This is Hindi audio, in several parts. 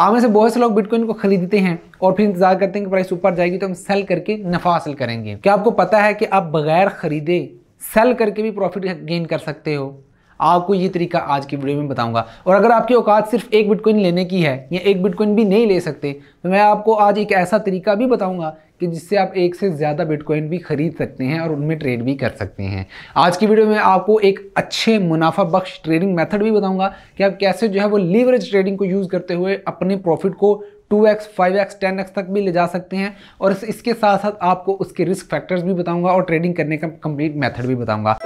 आप में से बहुत से लोग बिटकॉइन को खरीदते हैं और फिर इंतजार करते हैं कि प्राइस ऊपर जाएगी तो हम सेल करके नफा हासिल करेंगे क्या आपको पता है कि आप बगैर खरीदे सेल करके भी प्रॉफिट गेन कर सकते हो आपको ये तरीका आज की वीडियो में बताऊंगा और अगर आपकी औकात सिर्फ एक बिटकॉइन लेने की है या एक बिटकॉइन भी नहीं ले सकते तो मैं आपको आज एक ऐसा तरीका भी बताऊंगा कि जिससे आप एक से ज़्यादा बिटकॉइन भी खरीद सकते हैं और उनमें ट्रेड भी कर सकते हैं आज की वीडियो में आपको एक अच्छे मुनाफा बख्श ट्रेडिंग मेथड भी बताऊंगा कि आप कैसे जो है वो लीवरेज ट्रेडिंग को यूज़ करते हुए अपने प्रॉफिट को 2x, 5x, 10x तक भी ले जा सकते हैं और इसके साथ साथ आपको उसके रिस्क फैक्टर्स भी बताऊंगा और ट्रेडिंग करने का कंप्लीट मेथड भी बताऊंगा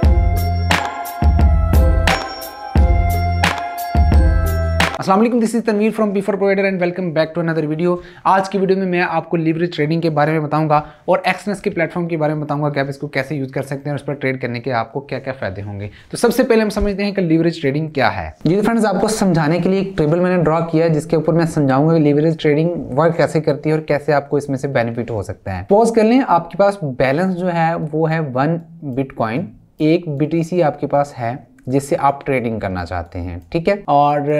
Aslam this is Tanveer from beefer provider and welcome back to another video आज की वीडियो में मैं आपको लिवरेज ट्रेडिंग के बारे में बताऊंगा और एक्सनेस के प्लेटफॉर्म के बारे में बताऊंगा कि आप इसको कैसे यूज़ कर सकते हैं और उस पर ट्रेड करने के आपको क्या क्या फायदे होंगे तो सबसे पहले हम समझते हैं कि लिवरेज ट्रेडिंग क्या है ये फ्रेंड्स आपको समझाने के लिए एक टेबल मैंने ड्रॉ किया है जिसके ऊपर मैं समझाऊंगा कि लिवरेज ट्रेडिंग वर्क कैसे करती है और कैसे आपको इसमें से बेनिफिट हो सकता है पॉज कर लें आपके पास बैलेंस जो है वो है वन बिटकॉइन एक बी आपके पास है जिससे आप ट्रेडिंग करना चाहते हैं ठीक है और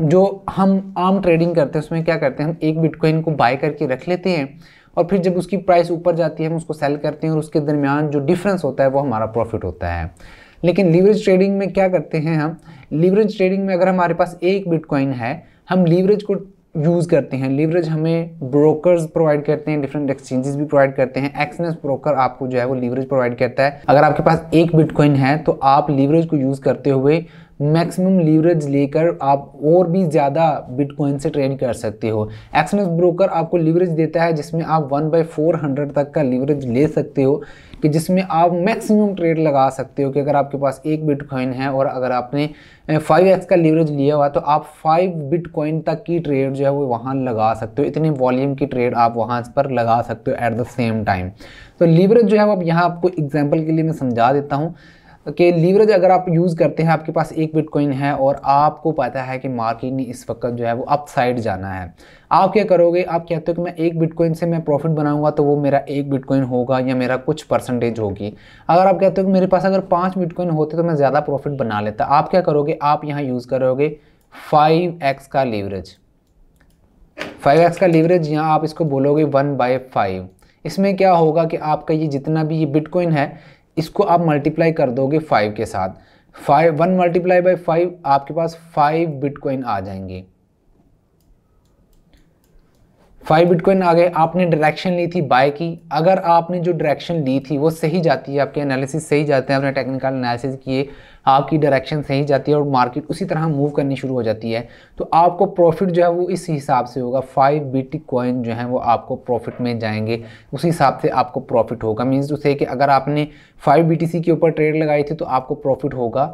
जो हम आम ट्रेडिंग करते हैं उसमें क्या करते हैं हम एक बिटकॉइन को बाय करके रख लेते हैं और फिर जब उसकी प्राइस ऊपर जाती है हम उसको सेल करते हैं और उसके दरमियान जो डिफरेंस होता है वो हमारा प्रॉफिट होता है लेकिन लीवरेज ट्रेडिंग में क्या करते हैं हम लीवरेज ट्रेडिंग में अगर हमारे पास एक बिटकॉइन है हम लीवरेज को यूज़ करते हैं लीवरेज हमें ब्रोकर्स प्रोवाइड करते हैं डिफरेंट एक्सचेंजेस भी प्रोवाइड करते हैं एक्सनेस ब्रोकर आपको जो है वो लीवरेज प्रोवाइड करता है अगर आपके पास एक बिटकॉइन है तो आप लीवरेज को यूज़ करते हुए मैक्सिमम लीवरेज लेकर आप और भी ज़्यादा बिटकॉइन से ट्रेड कर सकते हो एक्सनस ब्रोकर आपको लीवरेज देता है जिसमें आप वन बाई फोर हंड्रेड तक का लीवरेज ले सकते हो कि जिसमें आप मैक्सिमम ट्रेड लगा सकते हो कि अगर आपके पास एक बिटकॉइन है और अगर आपने फाइव एक्स का लीवरेज लिया हुआ तो आप फाइव बिटकॉइन तक की ट्रेड जो है वो वहाँ लगा सकते हो इतने वॉल्यूम की ट्रेड आप वहाँ पर लगा सकते हो एट द सेम टाइम तो लीवरेज जो है वो अब यहाँ आपको एग्जाम्पल के लिए मैं समझा देता हूँ कि लीवरेज अगर आप यूज़ करते हैं आपके पास एक बिटकॉइन है और आपको पता है कि मार्केट ने इस वक्त जो है वो अप साइड जाना है आप क्या करोगे आप कहते हो कि मैं एक बिटकॉइन से मैं प्रॉफिट बनाऊंगा तो वो मेरा एक बिटकॉइन होगा या मेरा कुछ परसेंटेज होगी अगर आप कहते हो कि मेरे पास अगर पाँच बिटकॉइन होते तो मैं ज़्यादा प्रॉफिट बना लेता आप क्या करोगे आप यहाँ यूज़ करोगे फाइव एक्स का लीवरेज फाइव एक्स का लीवरेज यहाँ आप इसको बोलोगे वन बाय फाइव इसमें क्या होगा कि आपका ये जितना भी ये बिटकॉइन है इसको आप मल्टीप्लाई कर दोगे फाइव के साथ five one multiply by five आपके पास फाइव बिटकॉइन आ जाएंगे फाइव बिटकॉइन आ गए आपने डायरेक्शन ली थी बाय की अगर आपने जो डायरेक्शन ली थी वो सही जाती है आपके एनालिसिस सही जाते हैं आपने टेक्निकल एनालिसिस किए आपकी डायरेक्शन सही जाती है और मार्केट उसी तरह मूव करनी शुरू हो जाती है तो आपको प्रॉफिट जो है वो इस हिसाब से होगा फाइव बीटी कॉइन जो है वो आपको प्रॉफिट में जाएंगे उसी हिसाब से आपको प्रॉफिट होगा मीन्स टू से कि अगर आपने फाइव बी के ऊपर ट्रेड लगाई थी तो आपको प्रॉफिट होगा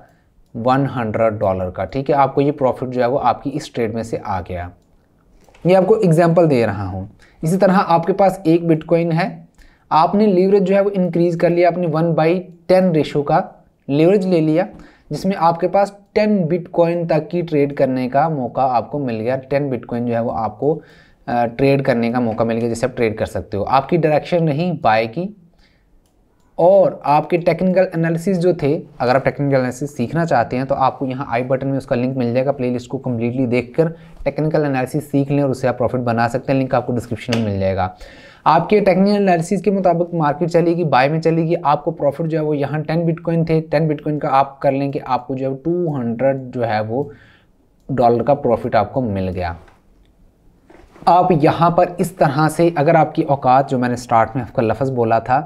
हंड्रेड डॉलर का ठीक है आपको ये प्रॉफिट जो है वो आपकी इस ट्रेड में से आ गया ये आपको एग्जाम्पल दे रहा हूँ इसी तरह आपके पास एक बिटकॉइन है आपने लीवरेज जो है वो इंक्रीज़ कर लिया आपने वन बाई टेन रेशो का लेवरेज ले लिया जिसमें आपके पास 10 बिटकॉइन तक की ट्रेड करने का मौका आपको मिल गया 10 बिटकॉइन जो है वो आपको ट्रेड करने का मौका मिल गया जैसे आप ट्रेड कर सकते हो आपकी डायरेक्शन रही बाय की और आपके टेक्निकल एनालिसिस जो थे अगर आप टेक्निकल एनालिसिस सीखना चाहते हैं तो आपको यहाँ आई बटन में उसका लिंक मिल जाएगा प्लेलिस्ट को कम्प्लीटली देखकर टेक्निकल एनालिसिस सीख लें और उससे आप प्रॉफिट बना सकते हैं लिंक आपको डिस्क्रिप्शन में मिल जाएगा आपके टेक्निकल एनालिसिस के मुताबिक मार्केट चलेगी बाय में चलेगी आपको प्रॉफिट जो है वो यहाँ टेन बिटकॉइन थे टेन बिटकॉइन का आप कर लें कि आपको जो है टू हंड्रेड जो है वो डॉलर का प्रॉफिट आपको मिल गया आप यहाँ पर इस तरह से अगर आपकी औकात जो मैंने स्टार्ट में आपका लफज बोला था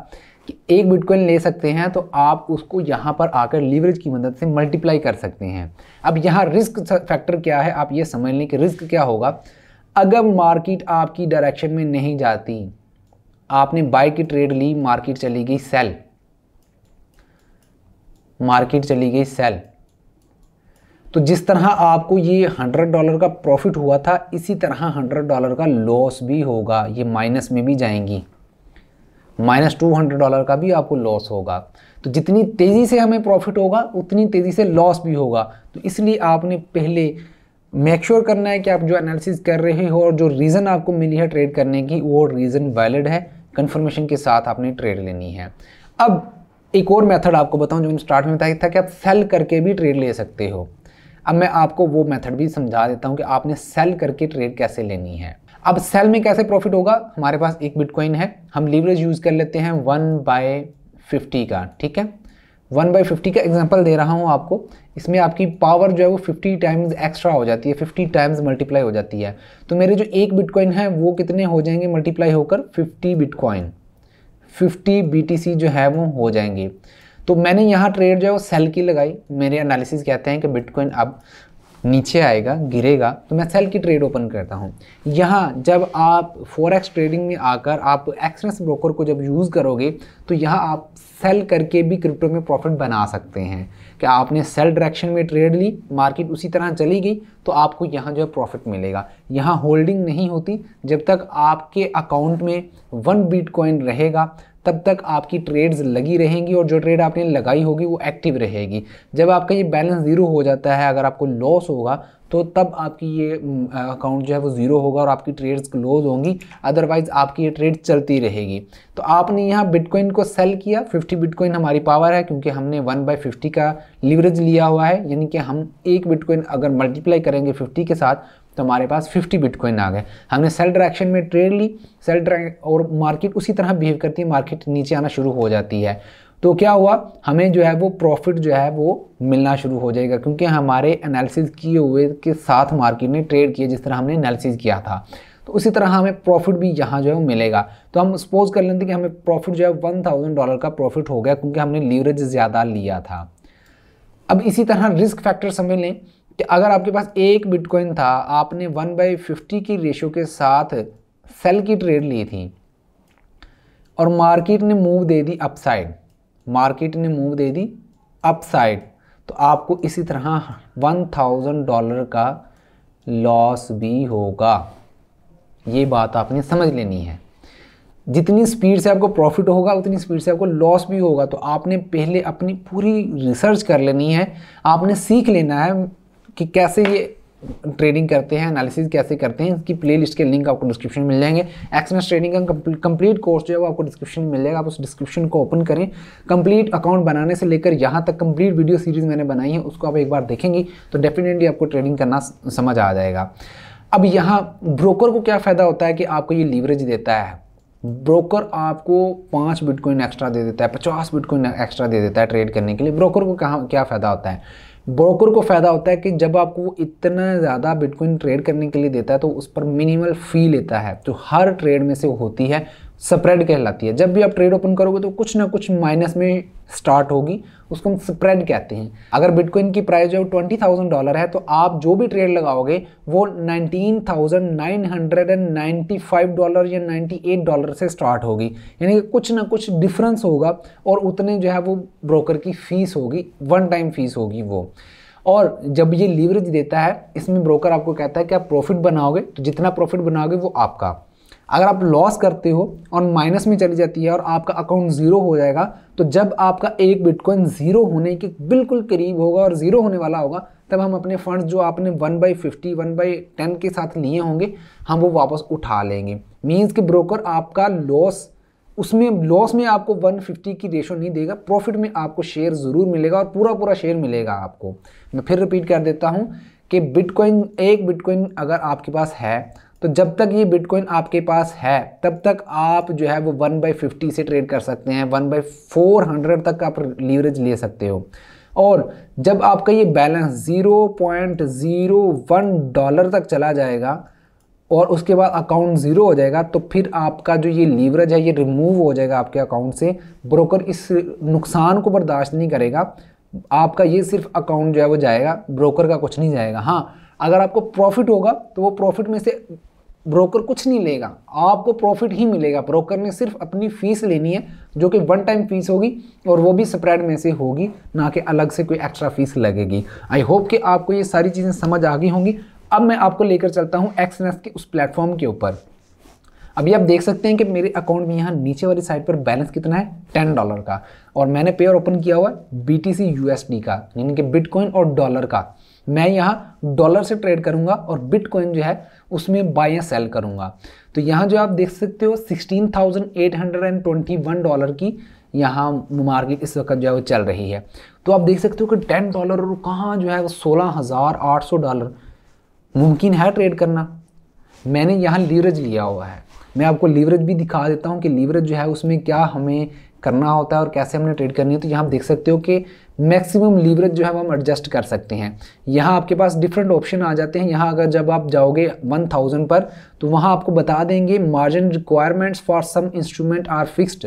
कि एक बिटकॉइन ले सकते हैं तो आप उसको यहाँ पर आकर लीवरेज की मदद से मल्टीप्लाई कर सकते हैं अब यहाँ रिस्क फैक्टर क्या है आप ये समझ लें कि रिस्क क्या होगा अगर मार्केट आपकी डायरेक्शन में नहीं जाती आपने बाई की ट्रेड ली मार्केट चली गई सेल मार्केट चली गई सेल तो जिस तरह आपको ये हंड्रेड डॉलर का प्रॉफिट हुआ था इसी तरह हंड्रेड डॉलर का लॉस भी होगा ये माइनस में भी जाएंगी माइनस टू हंड्रेड डॉलर का भी आपको लॉस होगा तो जितनी तेज़ी से हमें प्रॉफिट होगा उतनी तेज़ी से लॉस भी होगा तो इसलिए आपने पहले मेक श्योर sure करना है कि आप जो एनालिसिस कर रहे हो और जो रीज़न आपको मिली है ट्रेड करने की वो रीज़न वैलिड है कन्फर्मेशन के साथ आपने ट्रेड लेनी है अब एक और मेथड आपको बताऊं जो मैंने स्टार्ट में बताया था कि आप सेल करके भी ट्रेड ले सकते हो अब मैं आपको वो मेथड भी समझा देता हूँ कि आपने सेल करके ट्रेड कैसे लेनी है अब सेल में कैसे प्रॉफिट होगा हमारे पास एक बिटकॉइन है हम लीवरेज यूज़ कर लेते हैं वन बाय फिफ्टी का ठीक है वन बाई फिफ्टी का एग्जाम्पल दे रहा हूँ आपको इसमें आपकी पावर जो है वो फिफ्टी टाइम्स एक्स्ट्रा हो जाती है फिफ्टी टाइम्स मल्टीप्लाई हो जाती है तो मेरे जो एक बिटकॉइन है वो कितने हो जाएंगे मल्टीप्लाई होकर फिफ्टी बिटकॉइन फिफ्टी बी जो है वो हो जाएंगे तो मैंने यहाँ ट्रेड जो है वो सेल की लगाई मेरे एनालिसिस कहते हैं कि बिटकॉइन अब नीचे आएगा गिरेगा तो मैं सेल की ट्रेड ओपन करता हूँ यहाँ जब आप फॉरेक्स ट्रेडिंग में आकर आप एक्सप्रेस ब्रोकर को जब यूज़ करोगे तो यहाँ आप सेल करके भी क्रिप्टो में प्रॉफिट बना सकते हैं कि आपने सेल डायरेक्शन में ट्रेड ली मार्केट उसी तरह चली गई तो आपको यहाँ जो है प्रॉफिट मिलेगा यहाँ होल्डिंग नहीं होती जब तक आपके अकाउंट में वन बीट रहेगा तब तक आपकी ट्रेड्स लगी रहेंगी और जो ट्रेड आपने लगाई होगी वो एक्टिव रहेगी जब आपका ये बैलेंस ज़ीरो हो जाता है अगर आपको लॉस होगा तो तब आपकी ये अकाउंट हम्म, जो है वो ज़ीरो होगा और आपकी ट्रेड्स क्लोज होंगी अदरवाइज़ आपकी ये ट्रेड चलती रहेगी तो आपने यहाँ बिटकॉइन को सेल किया 50 बिटकॉइन हमारी पावर है क्योंकि हमने 1 बाई फिफ्टी का लीवरेज लिया हुआ है यानी कि हम एक बिटकॉइन अगर मल्टीप्लाई करेंगे 50 के साथ तो हमारे पास 50 बिटकॉइन आ गए हमने सेल डायरेक्शन में ट्रेड ली सेल और मार्केट उसी तरह बिहेव करती है मार्केट नीचे आना शुरू हो जाती है तो क्या हुआ हमें जो है वो प्रॉफिट जो है वो मिलना शुरू हो जाएगा क्योंकि हमारे एनालिसिस किए हुए के साथ मार्केट ने ट्रेड किया जिस तरह हमने एनालिसिस किया था तो उसी तरह हमें प्रॉफिट भी यहाँ जो है वो मिलेगा तो हम सपोज कर लेते हैं कि हमें प्रॉफिट जो है वन थाउजेंड डॉलर का प्रॉफिट हो गया क्योंकि हमने लीवरेज ज़्यादा लिया था अब इसी तरह रिस्क फैक्टर समझ लें तो अगर आपके पास एक बिटकॉइन था आपने वन बाई फिफ्टी की रेशो के साथ सेल की ट्रेड ली थी और मार्केट ने मूव दे दी अपसाइड मार्केट ने मूव दे दी अपसाइड तो आपको इसी तरह वन थाउजेंड डॉलर का लॉस भी होगा ये बात आपने समझ लेनी है जितनी स्पीड से आपको प्रॉफिट होगा उतनी स्पीड से आपको लॉस भी होगा तो आपने पहले अपनी पूरी रिसर्च कर लेनी है आपने सीख लेना है कि कैसे ये ट्रेडिंग करते हैं एनालिसिस कैसे करते हैं इसकी प्लेलिस्ट के लिंक आपको डिस्क्रिप्शन में मिल जाएंगे एक्सनेस ट्रेडिंग का कंप्लीट कोर्स जो है वो आपको डिस्क्रिप्शन में मिल जाएगा आप उस डिस्क्रिप्शन को ओपन करें कंप्लीट अकाउंट बनाने से लेकर यहाँ तक कंप्लीट वीडियो सीरीज मैंने बनाई है उसको आप एक बार देखेंगी तो डेफिनेटली आपको ट्रेडिंग करना समझ आ जाएगा अब यहाँ ब्रोकर को क्या फ़ायदा होता है कि आपको ये लीवरेज देता है ब्रोकर आपको पाँच बिटकॉइन एक्स्ट्रा दे देता है पचास बिटकॉइन एक्स्ट्रा दे देता है ट्रेड करने के लिए ब्रोकर को कहाँ क्या फ़ायदा होता है ब्रोकर को फ़ायदा होता है कि जब आपको इतना ज़्यादा बिटकॉइन ट्रेड करने के लिए देता है तो उस पर मिनिमल फ़ी लेता है जो तो हर ट्रेड में से होती है स्प्रेड कहलाती है जब भी आप ट्रेड ओपन करोगे तो कुछ ना कुछ माइनस में स्टार्ट होगी उसको हम स्प्रेड कहते हैं अगर बिटकॉइन की प्राइस जो ट्वेंटी थाउजेंड डॉलर है तो आप जो भी ट्रेड लगाओगे वो nineteen thousand nine hundred and ninety five dollar या नाइन्टी एट डॉलर से स्टार्ट होगी यानी कि कुछ ना कुछ डिफरेंस होगा और उतने जो है वो ब्रोकर की फ़ीस होगी वन टाइम फ़ीस होगी वो और जब ये लीवरेज देता है इसमें ब्रोकर आपको कहता है कि आप प्रॉफिट बनाओगे तो जितना प्रॉफिट बनाओगे वो आपका अगर आप लॉस करते हो और माइनस में चली जाती है और आपका अकाउंट ज़ीरो हो जाएगा तो जब आपका एक बिटकॉइन ज़ीरो होने के बिल्कुल करीब होगा और ज़ीरो होने वाला होगा तब हम अपने फंड्स जो आपने one by fifty one by ten के साथ लिए होंगे हम वो वापस उठा लेंगे मीन्स कि ब्रोकर आपका लॉस उसमें लॉस में आपको 150 की रेशो नहीं देगा प्रॉफिट में आपको शेयर ज़रूर मिलेगा और पूरा पूरा शेयर मिलेगा आपको मैं फिर रिपीट कर देता हूँ कि बिटकॉइन एक बिटकॉइन अगर आपके पास है तो जब तक ये बिटकॉइन आपके पास है तब तक आप जो है वो वन बाई फिफ्टी से ट्रेड कर सकते हैं वन बाई फोर हंड्रेड तक आप लीवरेज ले सकते हो और जब आपका ये balance zero point zero one dollar तक चला जाएगा और उसके बाद अकाउंट ज़ीरो हो जाएगा तो फिर आपका जो ये लीवरेज है ये रिमूव हो जाएगा आपके अकाउंट से ब्रोकर इस नुकसान को बर्दाश्त नहीं करेगा आपका ये सिर्फ अकाउंट जो है वो जाएगा ब्रोकर का कुछ नहीं जाएगा हाँ अगर आपको प्रॉफिट होगा तो वो प्रॉफिट में से ब्रोकर कुछ नहीं लेगा आपको प्रॉफिट ही मिलेगा ब्रोकर ने सिर्फ अपनी फ़ीस लेनी है जो कि वन टाइम फ़ीस होगी और वो भी स्प्रेड में से होगी ना कि अलग से कोई एक्स्ट्रा फ़ीस लगेगी आई होप कि आपको ये सारी चीज़ें समझ आ गई होंगी अब मैं आपको लेकर चलता हूँ एक्सनेस के उस प्लेटफॉर्म के ऊपर अभी आप देख सकते हैं कि मेरे अकाउंट में यहाँ नीचे वाली साइड पर बैलेंस कितना है टेन डॉलर का और मैंने पेयर ओपन किया हुआ है बी टी का यानी कि बिटकॉइन और डॉलर का मैं यहाँ डॉलर से ट्रेड करूँगा और बिटकॉइन जो है उसमें बाय या सेल करूंगा तो यहाँ जो आप देख सकते हो 16,821 डॉलर की यहाँ मार्केट इस वक्त जो है वो चल रही है तो आप देख सकते हो कि 10 डॉलर और कहाँ जो है वो 16,800 डॉलर मुमकिन है ट्रेड करना मैंने यहाँ लीवरेज लिया हुआ है मैं आपको लीवरेज भी दिखा देता हूँ कि लीवरेज जो है उसमें क्या हमें करना होता है और कैसे हमने ट्रेड करनी है तो यहाँ देख सकते हो कि मैक्सिमम लीवरेज जो है वो हम एडजस्ट कर सकते हैं यहाँ आपके पास डिफरेंट ऑप्शन आ जाते हैं यहाँ अगर जब आप जाओगे 1000 पर तो वहाँ आपको बता देंगे margin requirements for some instrument are fixed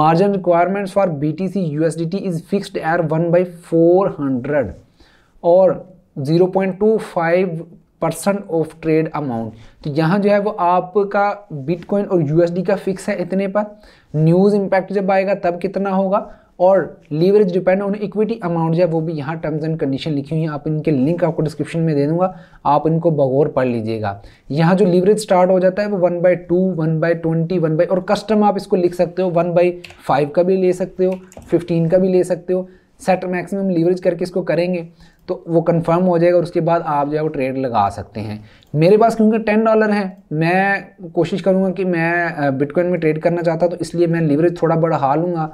margin requirements for B T C U S D T is fixed at one by four hundred और zero point two five percent of trade amount तो यहाँ जो है वो आपका बिटकॉइन और यूएसडी का फिक्स है इतने पर न्यूज़ इम्पैक्ट जब आएगा तब कितना होगा और leverage depend on equity amount जो है वो भी यहाँ टर्म्स एंड कंडीशन लिखी हुई है आप इनके लिंक आपको डिस्क्रिप्शन में दे दूंगा आप इनको बगौर पढ़ लीजिएगा यहाँ जो लीवरेज स्टार्ट हो जाता है वो one by two one by twenty one by और कस्टम आप इसको लिख सकते हो वन बाई फाइव का भी ले सकते हो फिफ्टीन का भी ले सकते हो सेट मैक्सिमम लीवरेज करके इसको करेंगे तो वो कंफर्म हो जाएगा और उसके बाद आप जो है वो ट्रेड लगा सकते हैं मेरे पास क्योंकि टेन डॉलर है मैं कोशिश करूँगा कि मैं बिटकॉइन में ट्रेड करना चाहता तो इसलिए मैं लीवरेज थोड़ा बड़ा हाल लूँगा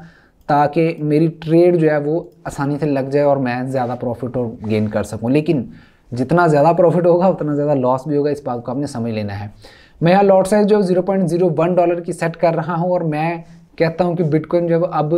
ताकि मेरी ट्रेड जो है वो आसानी से लग जाए और मैं ज़्यादा प्रॉफिट और गेन कर सकूँ लेकिन जितना ज़्यादा प्रॉफिट होगा उतना ज़्यादा लॉस भी होगा इस बात को आपने समझ लेना है मैं यहाँ लॉट साइज जो 0.01 डॉलर की सेट कर रहा हूँ और मैं कहता हूँ कि बिटकॉइन जो अब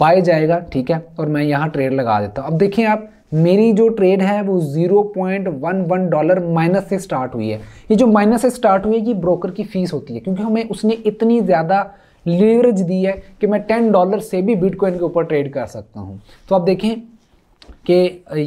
बाय जाएगा ठीक है और मैं यहाँ ट्रेड लगा देता हूँ अब देखिए आप मेरी जो ट्रेड है वो 0.11 डॉलर माइनस से स्टार्ट हुई है ये जो माइनस से स्टार्ट हुई है ये ब्रोकर की फ़ीस होती है क्योंकि हमें उसने इतनी ज़्यादा लीवरेज दी है कि मैं टेन डॉलर से भी बिटकॉइन के ऊपर ट्रेड कर सकता हूँ तो आप देखें कि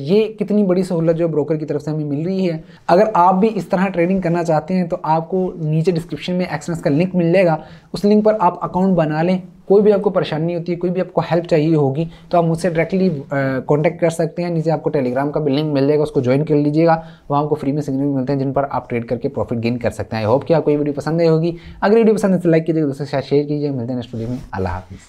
ये कितनी बड़ी सहूलत जो ब्रोकर की तरफ से हमें मिल रही है अगर आप भी इस तरह ट्रेडिंग करना चाहते हैं तो आपको नीचे डिस्क्रिप्शन में एक्सनेस का लिंक मिल जाएगा उस लिंक पर आप अकाउंट बना लें कोई भी आपको परेशानी होती है कोई भी आपको हेल्प चाहिए होगी तो आप मुझसे डायरेक्टली कांटेक्ट कर सकते हैं नीचे आपको टेलीग्राम का भी लिंक मिल जाएगा उसको ज्वाइन कर लीजिएगा वहाँ आपको फ्री में सिग्नल मिलते हैं जिन पर आप ट्रेड करके प्रॉफिट गेन कर सकते हैं आई होप कि आपको ये वीडियो पसंद आई होगी अगर वीडियो पसंद है तो लाइक कीजिएगा दोस्तों के शेयर कीजिए मिलते हैं नेक्स्ट वीडियो में अल्लाह हाफिज़